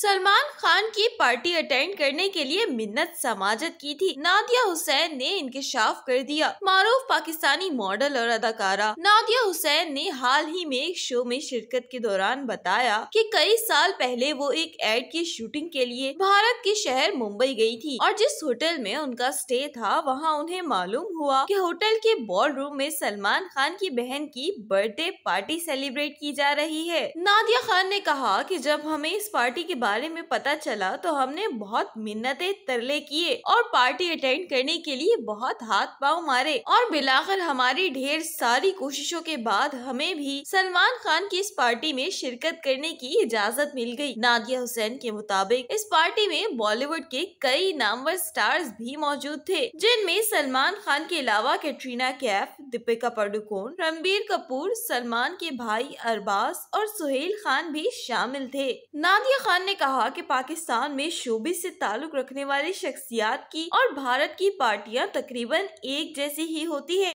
सलमान खान की party attend करने के लिए मिन्नत समाजत की थी नादिया हुसैन ने इंकशाफ कर दिया मारूफ पाकिस्तानी मॉडल और अदाकारा नादिया हुसैन ने हाल ही में एक शो में शिरकत के दौरान बताया कि कई साल पहले वो एक एड की शूटिंग के लिए भारत के शहर मुंबई गई थी और जिस होटल में उनका स्टे था वहाँ उन्हें मालूम हुआ की होटल के बॉल रूम में सलमान खान की बहन की बर्थडे पार्टी सेलिब्रेट की जा रही है नादिया खान ने कहा की जब हमें इस पार्टी के बारे में पता चला तो हमने बहुत मिन्नतें तरले किए और पार्टी अटेंड करने के लिए बहुत हाथ पाँव मारे और बिलाकर हमारी ढेर सारी कोशिशों के बाद हमें भी सलमान खान की इस पार्टी में शिरकत करने की इजाजत मिल गई नादिया हुसैन के मुताबिक इस पार्टी में बॉलीवुड के कई नामवर स्टार्स भी मौजूद थे जिनमें सलमान खान के अलावा कैटरीना कैफ दीपिका पाडुकोण रणबीर कपूर सलमान के भाई अरबाज और सुहेल खान भी शामिल थे नादिया खान ने कहा कि पाकिस्तान में शोबे से ताल्लुक रखने वाली शख्सियात की और भारत की पार्टियां तकरीबन एक जैसी ही होती है